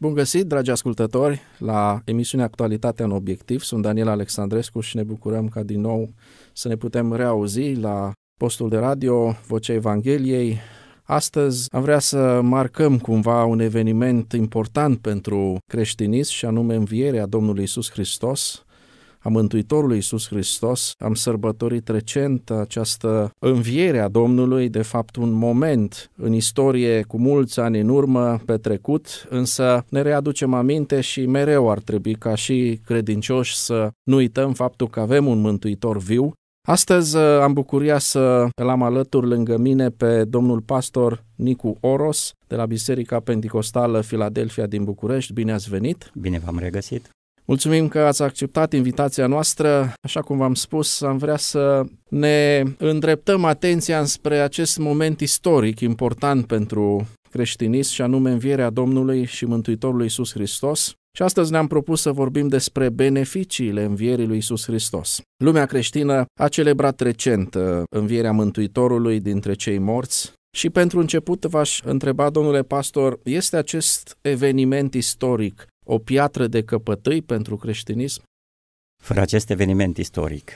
Bun găsit, dragi ascultători, la emisiunea Actualitatea în Obiectiv. Sunt Daniel Alexandrescu și ne bucurăm ca din nou să ne putem reauzi la postul de radio Vocea Evangheliei. Astăzi am vrea să marcăm cumva un eveniment important pentru creștinism și anume învierea Domnului Isus Hristos, a Mântuitorului Iisus Hristos, am sărbătorit recent această înviere a Domnului, de fapt un moment în istorie cu mulți ani în urmă petrecut, însă ne readucem aminte și mereu ar trebui ca și credincioși să nu uităm faptul că avem un Mântuitor viu, Astăzi uh, am bucuria să îl am alături lângă mine pe domnul pastor Nicu Oros de la Biserica Pentecostală Filadelfia din București. Bine ați venit! Bine v-am regăsit! Mulțumim că ați acceptat invitația noastră. Așa cum v-am spus, am vrea să ne îndreptăm atenția spre acest moment istoric important pentru creștinism și anume învierea Domnului și Mântuitorului Iisus Hristos. Și astăzi ne-am propus să vorbim despre beneficiile învierii lui Iisus Hristos. Lumea creștină a celebrat recent uh, învierea Mântuitorului dintre cei morți, și pentru început v-aș întreba, domnule pastor, este acest eveniment istoric o piatră de căpătăi pentru creștinism? Fără acest eveniment istoric,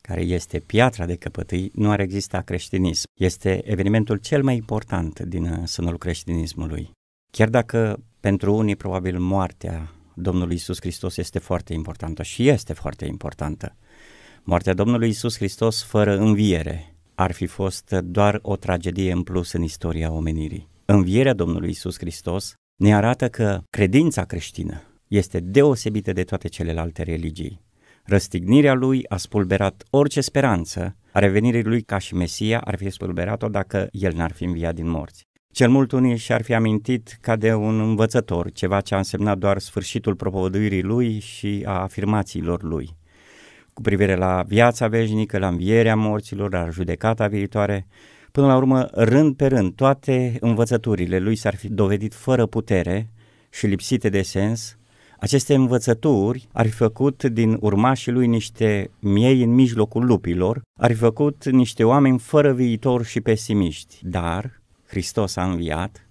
care este piatra de căpătâi, nu ar exista creștinism. Este evenimentul cel mai important din uh, sânul creștinismului. Chiar dacă pentru unii probabil moartea Domnului Isus Hristos este foarte importantă și este foarte importantă. Moartea Domnului Isus Hristos fără înviere ar fi fost doar o tragedie în plus în istoria omenirii. Învierea Domnului Isus Hristos ne arată că credința creștină este deosebită de toate celelalte religii. Răstignirea lui a spulberat orice speranță, a revenirii lui ca și Mesia ar fi spulberat-o dacă el n-ar fi înviat din morți. Cel mult unii și-ar fi amintit ca de un învățător, ceva ce a însemnat doar sfârșitul propovăduirii lui și a afirmațiilor lui. Cu privire la viața veșnică, la învierea morților, la judecata viitoare, Până la urmă, rând pe rând, toate învățăturile lui s-ar fi dovedit fără putere și lipsite de sens, aceste învățături ar fi făcut din urmașii lui niște miei în mijlocul lupilor, ar fi făcut niște oameni fără viitor și pesimiști. Dar Hristos a înviat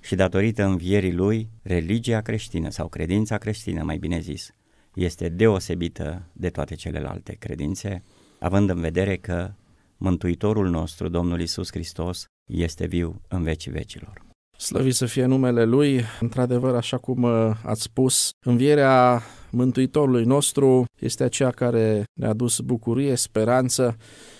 și datorită învierii lui, religia creștină sau credința creștină, mai bine zis, este deosebită de toate celelalte credințe, având în vedere că Mântuitorul nostru, Domnul Isus Hristos, este viu în vecii vecilor. Slăvit să fie numele Lui, într-adevăr, așa cum uh, ați spus, învierea Mântuitorului nostru este aceea care ne-a dus bucurie, speranță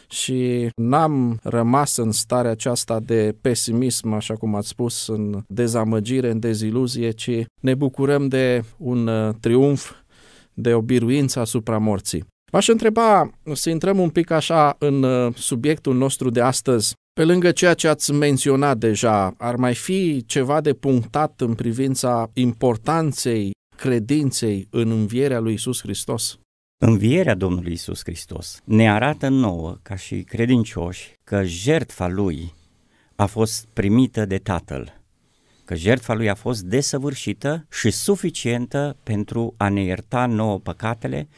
și n-am rămas în starea aceasta de pesimism, așa cum ați spus, în dezamăgire, în deziluzie, ci ne bucurăm de un uh, triumf, de o biruință asupra morții v aș întreba să intrăm un pic așa în uh, subiectul nostru de astăzi. Pe lângă ceea ce ați menționat deja, ar mai fi ceva de punctat în privința importanței credinței în învierea lui Isus Hristos? Învierea Domnului Isus Hristos ne arată nouă, ca și credincioși, că jertfa lui a fost primită de Tatăl că jertfa lui a fost desăvârșită și suficientă pentru a ne ierta nouă păcatele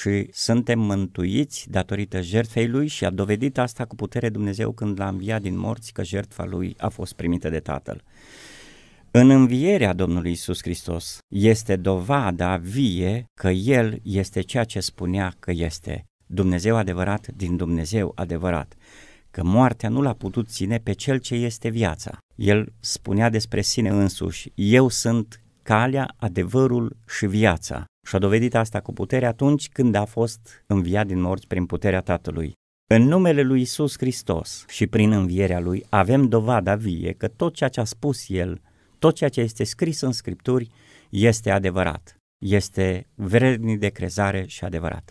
și suntem mântuiți datorită jertfei lui și a dovedit asta cu putere Dumnezeu când l-a înviat din morți că jertfa lui a fost primită de Tatăl. În învierea Domnului Isus Hristos este dovada vie că El este ceea ce spunea că este, Dumnezeu adevărat din Dumnezeu adevărat, că moartea nu l-a putut ține pe Cel ce este viața, el spunea despre sine însuși, eu sunt calea, adevărul și viața. Și a dovedit asta cu putere atunci când a fost înviat din morți prin puterea Tatălui. În numele lui Isus Hristos și prin învierea lui avem dovada vie că tot ceea ce a spus el, tot ceea ce este scris în scripturi, este adevărat, este vrednic de crezare și adevărat.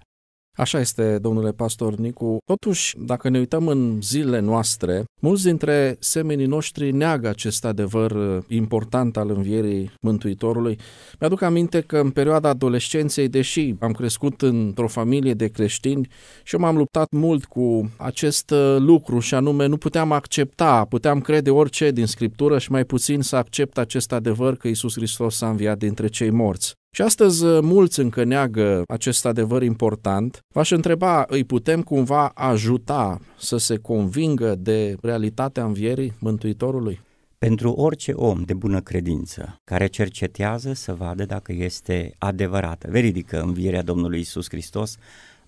Așa este, domnule pastor Nicu. Totuși, dacă ne uităm în zilele noastre, mulți dintre semenii noștri neagă acest adevăr uh, important al învierii Mântuitorului. Mi-aduc aminte că în perioada adolescenței, deși am crescut într-o familie de creștini și eu m-am luptat mult cu acest uh, lucru și anume nu puteam accepta, puteam crede orice din Scriptură și mai puțin să accept acest adevăr că Isus Hristos s-a înviat dintre cei morți. Și astăzi uh, mulți încă neagă acest adevăr important. V-aș întreba, îi putem cumva ajuta să se convingă de realitatea învierii Mântuitorului? Pentru orice om de bună credință care cercetează să vadă dacă este adevărată, veridică învierea Domnului Isus Hristos,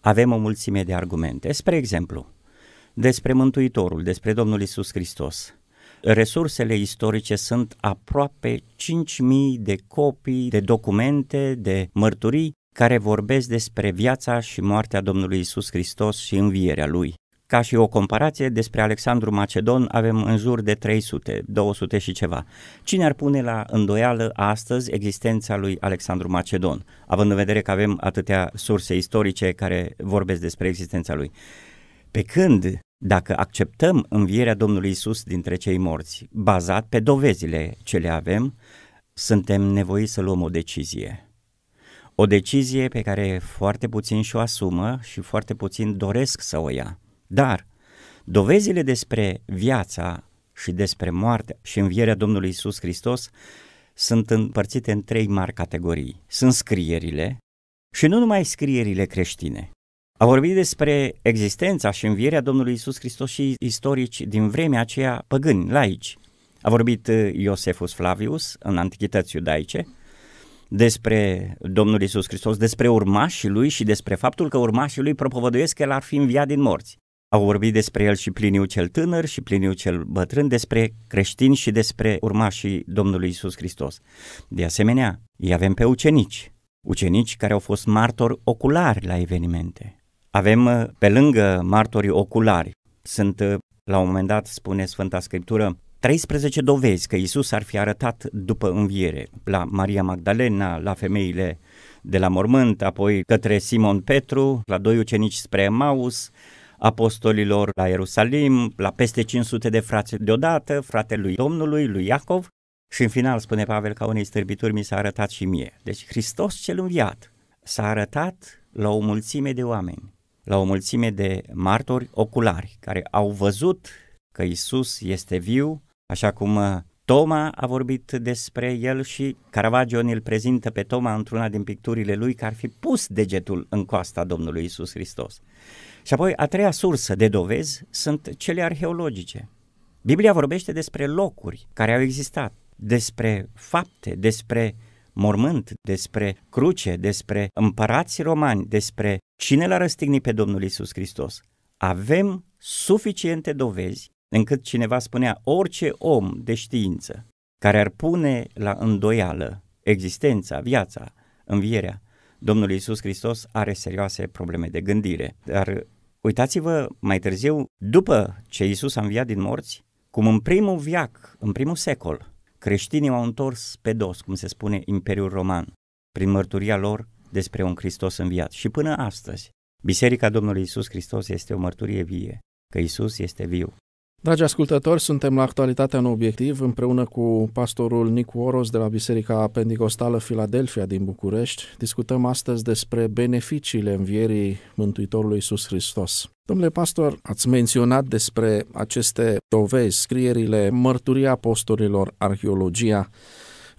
avem o mulțime de argumente. Spre exemplu, despre Mântuitorul, despre Domnul Isus Hristos, Resursele istorice sunt aproape 5.000 de copii, de documente, de mărturii care vorbesc despre viața și moartea Domnului Isus Hristos și învierea Lui. Ca și o comparație, despre Alexandru Macedon avem în jur de 300, 200 și ceva. Cine ar pune la îndoială astăzi existența lui Alexandru Macedon, având în vedere că avem atâtea surse istorice care vorbesc despre existența lui? Pe când dacă acceptăm învierea Domnului Isus dintre cei morți, bazat pe dovezile ce le avem, suntem nevoiți să luăm o decizie. O decizie pe care foarte puțin și-o asumă și foarte puțin doresc să o ia. Dar dovezile despre viața și despre moarte și învierea Domnului Isus Hristos sunt împărțite în trei mari categorii. Sunt scrierile și nu numai scrierile creștine. A vorbit despre existența și învierea Domnului Isus Hristos și istorici din vremea aceea păgâni, laici. A vorbit uh, Iosefus Flavius în Antichități Iudaice despre Domnul Isus Hristos, despre urmașii lui și despre faptul că urmașii lui propovăduiesc că el ar fi înviat din morți. Au vorbit despre el și Pliniu cel tânăr și Pliniu cel bătrân, despre creștini și despre urmașii Domnului Isus Hristos. De asemenea, îi avem pe ucenici, ucenici care au fost martori oculari la evenimente. Avem uh, pe lângă martorii oculari, sunt uh, la un moment dat, spune Sfânta Scriptură, 13 dovezi că Isus ar fi arătat după înviere la Maria Magdalena, la femeile de la mormânt, apoi către Simon Petru, la doi ucenici spre Maus, apostolilor la Ierusalim, la peste 500 de frați deodată, fratelui Domnului, lui Iacov și în final, spune Pavel, ca unei stârbituri mi s-a arătat și mie. Deci Hristos cel înviat s-a arătat la o mulțime de oameni la o mulțime de martori oculari care au văzut că Isus este viu, așa cum uh, Toma a vorbit despre el și Caravaggio îl prezintă pe Toma într-una din picturile lui că ar fi pus degetul în coasta Domnului Isus Hristos. Și apoi a treia sursă de dovezi sunt cele arheologice. Biblia vorbește despre locuri care au existat, despre fapte, despre mormânt, despre cruce, despre împărați romani, despre Cine l-a răstignit pe Domnul Isus Hristos? Avem suficiente dovezi încât cineva spunea orice om de știință care ar pune la îndoială existența, viața, învierea Domnului Isus Hristos are serioase probleme de gândire. Dar uitați-vă mai târziu, după ce Isus a înviat din morți, cum în primul viac, în primul secol, creștinii au întors pe dos, cum se spune, Imperiul Roman. Prin mărturia lor, despre un Hristos înviat. Și până astăzi, Biserica Domnului Isus Hristos este o mărturie vie, că Isus este viu. Dragi ascultători, suntem la Actualitatea în Obiectiv împreună cu pastorul Nicu Oros de la Biserica Pentecostală Filadelfia din București. Discutăm astăzi despre beneficiile învierii Mântuitorului Iisus Hristos. Domnule pastor, ați menționat despre aceste dovezi, scrierile, mărturia apostolilor, arheologia.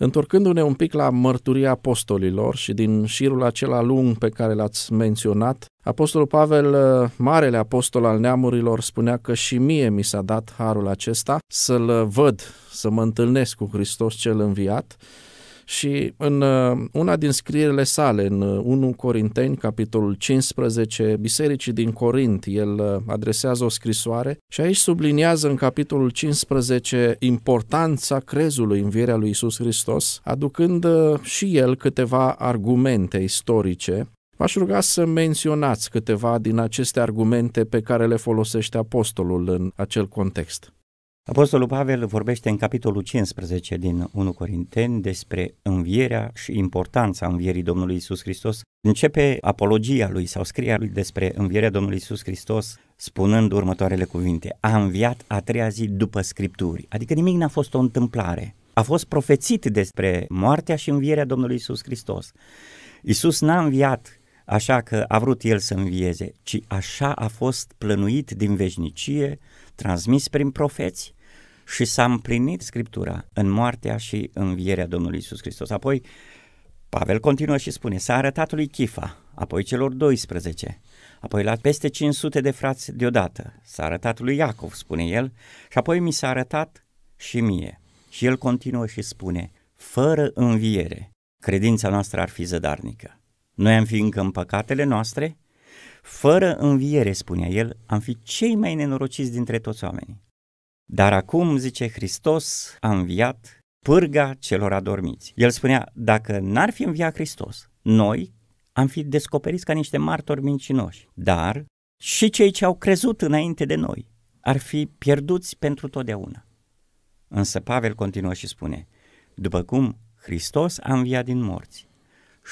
Întorcându-ne un pic la mărturia apostolilor și din șirul acela lung pe care l-ați menționat, Apostolul Pavel, uh, marele apostol al neamurilor, spunea că și mie mi s-a dat harul acesta să-l văd, să mă întâlnesc cu Hristos cel înviat și în uh, una din scrierile sale, în 1 uh, Corinteni, capitolul 15, Bisericii din Corint, el uh, adresează o scrisoare și aici subliniază în capitolul 15 importanța crezului vierea lui Isus Hristos, aducând și el câteva argumente istorice V-aș ruga să menționați câteva din aceste argumente pe care le folosește apostolul în acel context. Apostolul Pavel vorbește în capitolul 15 din 1 Corinteni despre învierea și importanța învierii Domnului Isus Hristos. Începe apologia lui sau scria lui despre învierea Domnului Isus Hristos spunând următoarele cuvinte. A înviat a treia zi după Scripturi, adică nimic n-a fost o întâmplare. A fost profețit despre moartea și învierea Domnului Isus Hristos. Isus n-a înviat așa că a vrut el să învieze, ci așa a fost plănuit din veșnicie, transmis prin profeți și s-a împlinit Scriptura în moartea și învierea Domnului Isus Hristos. Apoi Pavel continuă și spune, s-a arătat lui Chifa, apoi celor 12, apoi la peste 500 de frați deodată, s-a arătat lui Iacov, spune el, și apoi mi s-a arătat și mie. Și el continuă și spune, fără înviere, credința noastră ar fi zădarnică. Noi am fi încă în păcatele noastre, fără înviere, spunea el, am fi cei mai nenorociți dintre toți oamenii. Dar acum, zice Hristos, a înviat pârga celor adormiți. El spunea, dacă n-ar fi înviat Hristos, noi am fi descoperiți ca niște martori mincinoși, dar și cei ce au crezut înainte de noi ar fi pierduți pentru totdeauna. Însă Pavel continuă și spune, după cum Hristos a înviat din morți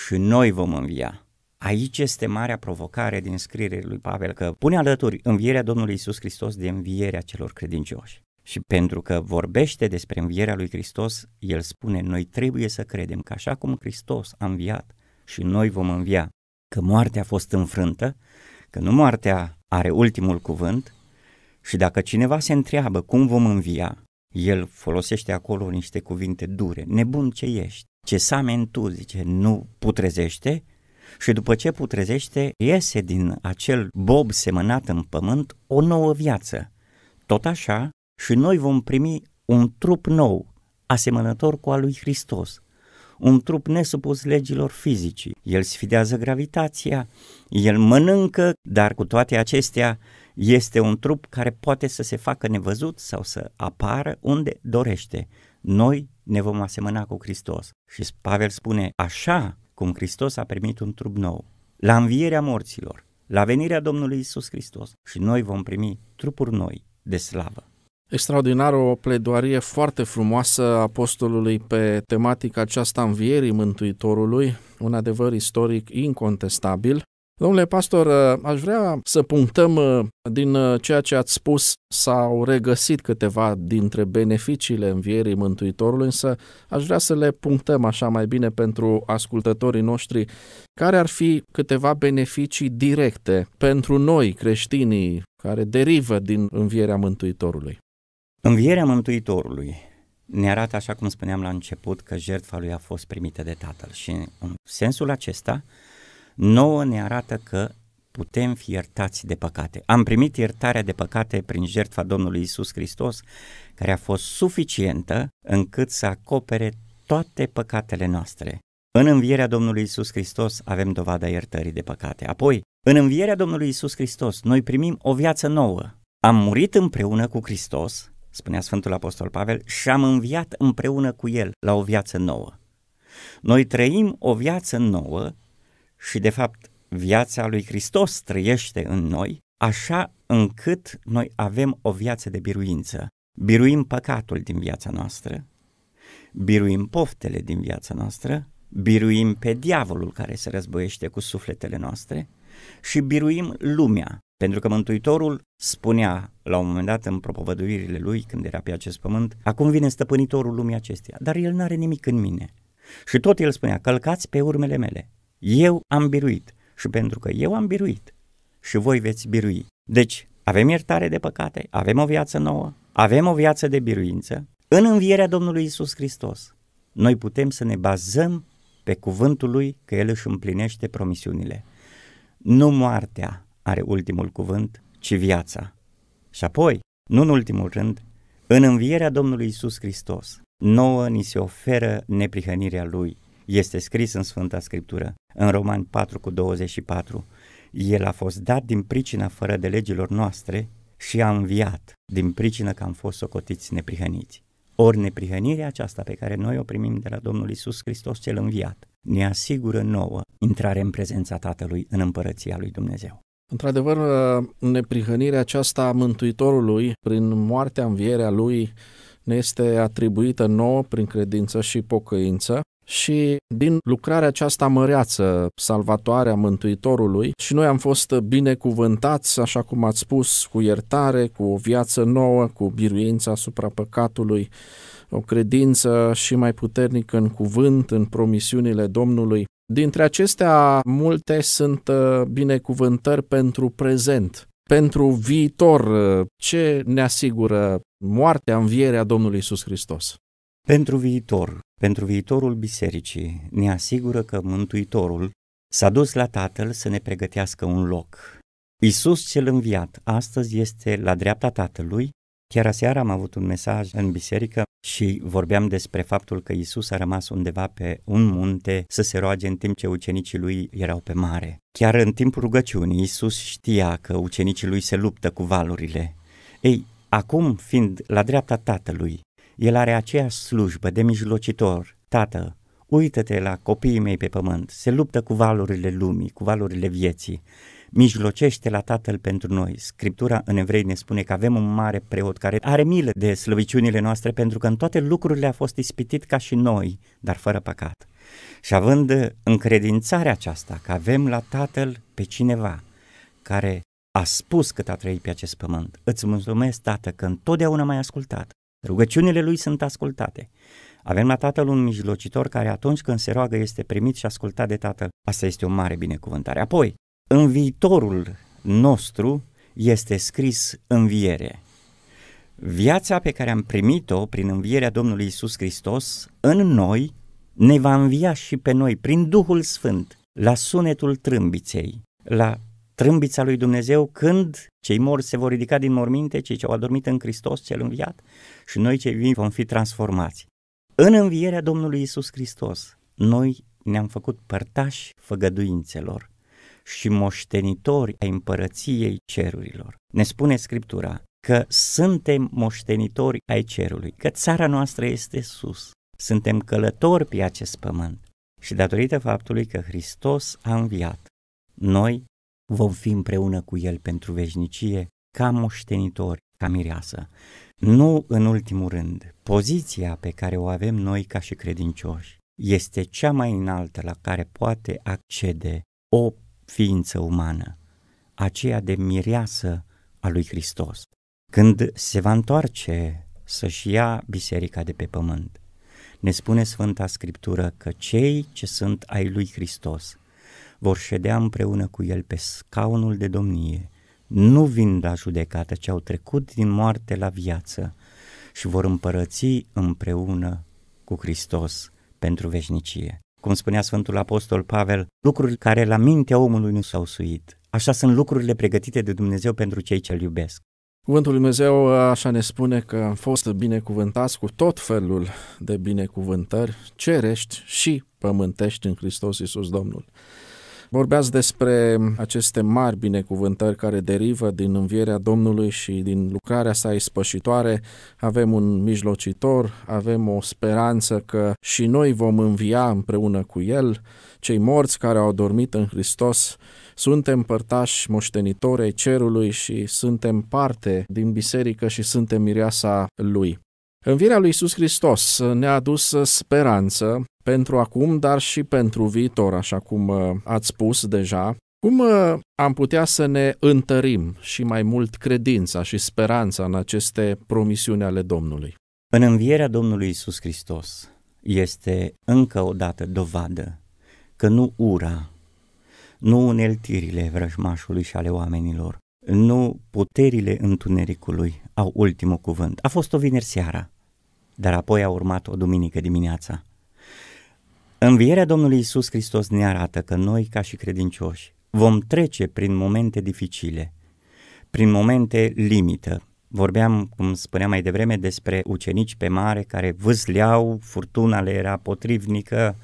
și noi vom învia. Aici este marea provocare din scrierile lui Pavel că pune alături învierea Domnului Isus Hristos de învierea celor credincioși. Și pentru că vorbește despre învierea lui Hristos, el spune, noi trebuie să credem că așa cum Hristos a înviat și noi vom învia, că moartea a fost înfrântă, că nu moartea are ultimul cuvânt și dacă cineva se întreabă cum vom învia, el folosește acolo niște cuvinte dure, nebun ce ești, ce samen tu, zice, nu putrezește și după ce putrezește iese din acel bob semănat în pământ o nouă viață. Tot așa, și noi vom primi un trup nou, asemănător cu al lui Hristos, un trup nesupus legilor fizicii. El sfidează gravitația, el mănâncă, dar cu toate acestea este un trup care poate să se facă nevăzut sau să apară unde dorește. Noi ne vom asemăna cu Hristos. Și Pavel spune, așa cum Hristos a primit un trup nou, la învierea morților, la venirea Domnului Isus Hristos și noi vom primi trupuri noi de slavă. Extraordinar, o pledoarie foarte frumoasă a apostolului pe tematica aceasta învierii Mântuitorului, un adevăr istoric incontestabil. Domnule pastor, aș vrea să punctăm uh, din uh, ceea ce ați spus, s-au regăsit câteva dintre beneficiile învierii Mântuitorului, însă aș vrea să le punctăm așa mai bine pentru ascultătorii noștri. Care ar fi câteva beneficii directe pentru noi, creștinii, care derivă din învierea Mântuitorului? Învierea Mântuitorului ne arată, așa cum spuneam la început, că jertfa lui a fost primită de Tatăl și în sensul acesta nouă ne arată că putem fi iertați de păcate. Am primit iertarea de păcate prin jertfa Domnului Isus Hristos, care a fost suficientă încât să acopere toate păcatele noastre. În învierea Domnului Isus Hristos avem dovada iertării de păcate. Apoi, în învierea Domnului Isus Hristos, noi primim o viață nouă. Am murit împreună cu Hristos spunea Sfântul Apostol Pavel, și am înviat împreună cu el la o viață nouă. Noi trăim o viață nouă și, de fapt, viața lui Hristos trăiește în noi, așa încât noi avem o viață de biruință. Biruim păcatul din viața noastră, biruim poftele din viața noastră, biruim pe diavolul care se războiește cu sufletele noastre – și biruim lumea. Pentru că Mântuitorul spunea la un moment dat în propovăduirile lui, când era pe acest pământ, acum vine stăpânitorul lumii acesteia, dar el nu are nimic în mine. Și tot el spunea, călcați pe urmele mele, eu am biruit și pentru că eu am biruit și voi veți birui. Deci, avem iertare de păcate, avem o viață nouă, avem o viață de biruință. În învierea Domnului Isus Hristos, noi putem să ne bazăm pe cuvântul lui că el își împlinește promisiunile nu moartea are ultimul cuvânt, ci viața. Și apoi, nu în ultimul rând, în învierea Domnului Isus Hristos, nouă ni se oferă neprihănirea Lui. Este scris în Sfânta Scriptură, în Roman 4 cu 24. El a fost dat din pricina fără de legilor noastre și a înviat din pricina că am fost socotiți neprihăniți. Ori neprihănirea aceasta pe care noi o primim de la Domnul Isus Hristos cel înviat ne asigură nouă intrare în prezența Tatălui în împărăția lui Dumnezeu. Într-adevăr, neprihănirea aceasta a Mântuitorului prin moartea, învierea lui ne este atribuită nouă prin credință și pocăință și din lucrarea aceasta măreață, salvatoarea Mântuitorului, și noi am fost binecuvântați, așa cum ați spus, cu iertare, cu o viață nouă, cu biruința asupra păcatului, o credință și mai puternică în cuvânt, în promisiunile Domnului. Dintre acestea, multe sunt uh, binecuvântări pentru prezent, pentru viitor, uh, ce ne asigură moartea, învierea Domnului Isus Hristos. Pentru viitor, pentru viitorul bisericii, ne asigură că Mântuitorul s-a dus la Tatăl să ne pregătească un loc. Isus cel înviat astăzi este la dreapta Tatălui Chiar aseară am avut un mesaj în biserică și vorbeam despre faptul că Isus a rămas undeva pe un munte să se roage în timp ce ucenicii lui erau pe mare. Chiar în timpul rugăciunii, Isus știa că ucenicii lui se luptă cu valurile. Ei, acum, fiind la dreapta tatălui, el are aceeași slujbă de mijlocitor. Tată, uită-te la copiii mei pe pământ, se luptă cu valurile lumii, cu valurile vieții mijlocește la Tatăl pentru noi. Scriptura în evrei ne spune că avem un mare preot care are milă de slăbiciunile noastre pentru că în toate lucrurile a fost ispitit ca și noi, dar fără păcat. Și având încredințarea aceasta că avem la Tatăl pe cineva care a spus cât a trăit pe acest pământ, îți mulțumesc, Tată, că întotdeauna m-ai ascultat. Rugăciunile lui sunt ascultate. Avem la Tatăl un mijlocitor care atunci când se roagă este primit și ascultat de Tatăl. Asta este o mare binecuvântare. Apoi, în viitorul nostru este scris înviere. Viața pe care am primit-o prin învierea Domnului Isus Hristos în noi ne va învia și pe noi prin Duhul Sfânt la sunetul trâmbiței, la trâmbița lui Dumnezeu când cei morți se vor ridica din morminte, cei ce au adormit în Hristos cel înviat și noi cei vii vom fi transformați. În învierea Domnului Isus Hristos, noi ne-am făcut părtași făgăduințelor și moștenitori ai împărăției cerurilor. Ne spune Scriptura că suntem moștenitori ai cerului, că țara noastră este sus, suntem călători pe acest pământ și datorită faptului că Hristos a înviat, noi vom fi împreună cu El pentru veșnicie ca moștenitori, ca mireasă. Nu în ultimul rând, poziția pe care o avem noi ca și credincioși este cea mai înaltă la care poate accede o ființă umană, aceea de mireasă a lui Hristos. Când se va întoarce să-și ia biserica de pe pământ, ne spune Sfânta Scriptură că cei ce sunt ai lui Hristos vor ședea împreună cu el pe scaunul de domnie, nu vin la judecată, ci au trecut din moarte la viață și vor împărăți împreună cu Hristos pentru veșnicie cum spunea Sfântul Apostol Pavel, lucruri care la mintea omului nu s-au suit. Așa sunt lucrurile pregătite de Dumnezeu pentru cei ce-L iubesc. Cuvântul Lui Dumnezeu așa ne spune că am fost binecuvântați cu tot felul de binecuvântări cerești și pământești în Hristos Iisus Domnul. Vorbeați despre aceste mari binecuvântări care derivă din învierea Domnului și din lucrarea sa ispășitoare. Avem un mijlocitor, avem o speranță că și noi vom învia împreună cu El. Cei morți care au dormit în Hristos suntem părtași moștenitori ai cerului și suntem parte din biserică și suntem mireasa lui. Învierea lui Isus Hristos ne-a adus speranță pentru acum, dar și pentru viitor, așa cum uh, ați spus deja. Cum uh, am putea să ne întărim și mai mult credința și speranța în aceste promisiuni ale Domnului? În învierea Domnului Isus Hristos este încă o dată dovadă că nu ura, nu uneltirile vrăjmașului și ale oamenilor, nu puterile întunericului au ultimul cuvânt. A fost o vineri seara dar apoi a urmat o duminică dimineața. Învierea Domnului Isus Hristos ne arată că noi, ca și credincioși, vom trece prin momente dificile, prin momente limită. Vorbeam, cum spuneam mai devreme, despre ucenici pe mare care vâzleau, furtuna le era potrivnică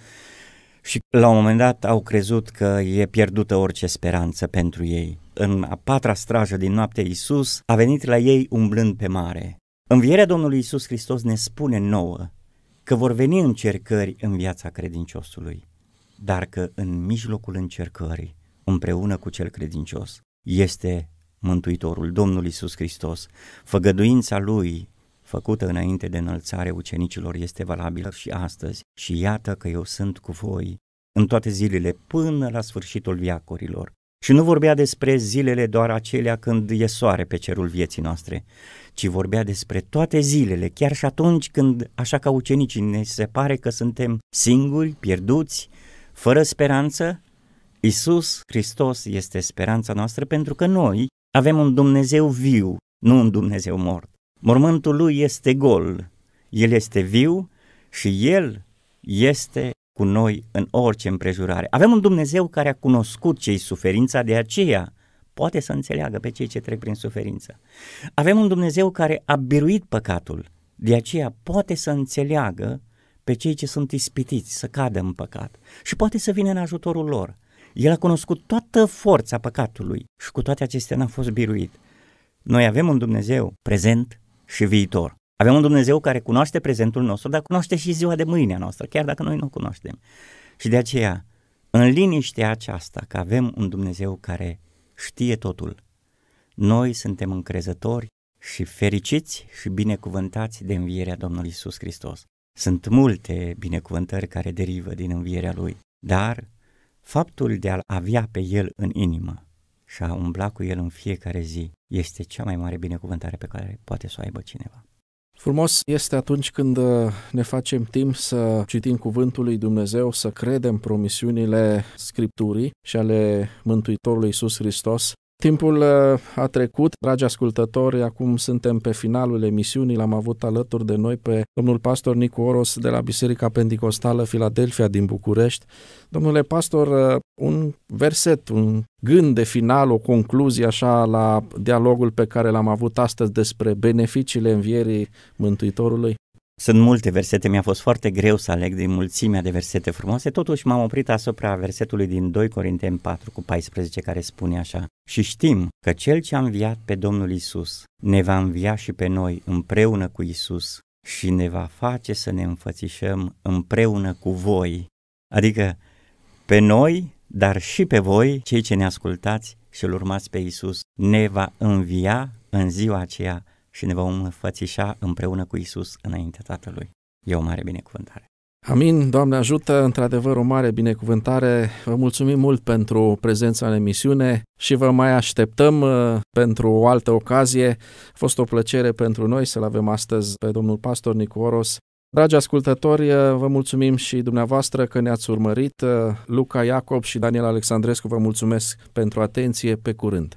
și la un moment dat au crezut că e pierdută orice speranță pentru ei. În a patra strajă din noapte, Isus a venit la ei umblând pe mare Învierea Domnului Isus Hristos ne spune nouă că vor veni încercări în viața credinciosului, dar că în mijlocul încercării, împreună cu cel credincios, este Mântuitorul, Domnul Isus Hristos. Făgăduința Lui, făcută înainte de înălțare ucenicilor, este valabilă și astăzi. Și iată că eu sunt cu voi în toate zilele până la sfârșitul viacorilor. Și nu vorbea despre zilele doar acelea când e soare pe cerul vieții noastre, ci vorbea despre toate zilele, chiar și atunci când, așa ca ucenicii, ne se pare că suntem singuri, pierduți, fără speranță, Isus Hristos este speranța noastră pentru că noi avem un Dumnezeu viu, nu un Dumnezeu mort. Mormântul lui este gol, el este viu și el este cu noi în orice împrejurare. Avem un Dumnezeu care a cunoscut cei suferința, de aceea poate să înțeleagă pe cei ce trec prin suferință. Avem un Dumnezeu care a biruit păcatul, de aceea poate să înțeleagă pe cei ce sunt ispitiți să cadă în păcat și poate să vină în ajutorul lor. El a cunoscut toată forța păcatului și cu toate acestea n-a fost biruit. Noi avem un Dumnezeu prezent și viitor. Avem un Dumnezeu care cunoaște prezentul nostru, dar cunoaște și ziua de mâine a noastră, chiar dacă noi nu o cunoaștem. Și de aceea, în liniștea aceasta, că avem un Dumnezeu care știe totul, noi suntem încrezători și fericiți și binecuvântați de învierea Domnului Isus Hristos. Sunt multe binecuvântări care derivă din învierea Lui, dar faptul de a-L avea pe El în inimă și a umbla cu El în fiecare zi este cea mai mare binecuvântare pe care poate să o aibă cineva. Frumos este atunci când uh, ne facem timp să citim Cuvântul lui Dumnezeu, să credem promisiunile Scripturii și ale Mântuitorului Iisus Hristos Timpul uh, a trecut, dragi ascultători, acum suntem pe finalul emisiunii, l-am avut alături de noi pe domnul pastor Nicu Oros de la Biserica Pentecostală Filadelfia din București. Domnule pastor, uh, un verset, un gând de final, o concluzie așa la dialogul pe care l-am avut astăzi despre beneficiile învierii Mântuitorului? Sunt multe versete, mi-a fost foarte greu să aleg din mulțimea de versete frumoase, totuși m-am oprit asupra versetului din 2 Corinteni 4 cu 14 care spune așa Și știm că Cel ce a înviat pe Domnul Isus ne va învia și pe noi împreună cu Isus și ne va face să ne înfățișăm împreună cu voi, adică pe noi, dar și pe voi, cei ce ne ascultați și îl urmați pe Isus, ne va învia în ziua aceea și ne vom înfățișa împreună cu Isus înaintea Tatălui. E o mare binecuvântare. Amin, Doamne ajută, într-adevăr o mare binecuvântare. Vă mulțumim mult pentru prezența în emisiune și vă mai așteptăm uh, pentru o altă ocazie. A fost o plăcere pentru noi să-l avem astăzi pe domnul pastor Nicu Oros. Dragi ascultători, uh, vă mulțumim și dumneavoastră că ne-ați urmărit. Uh, Luca Iacob și Daniel Alexandrescu vă mulțumesc pentru atenție. Pe curând!